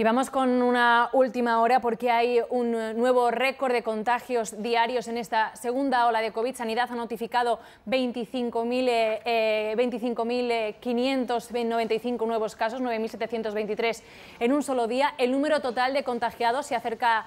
Y vamos con una última hora porque hay un nuevo récord de contagios diarios en esta segunda ola de COVID. Sanidad ha notificado 25.595 eh, eh, eh, nuevos casos, 9.723 en un solo día. El número total de contagiados se acerca a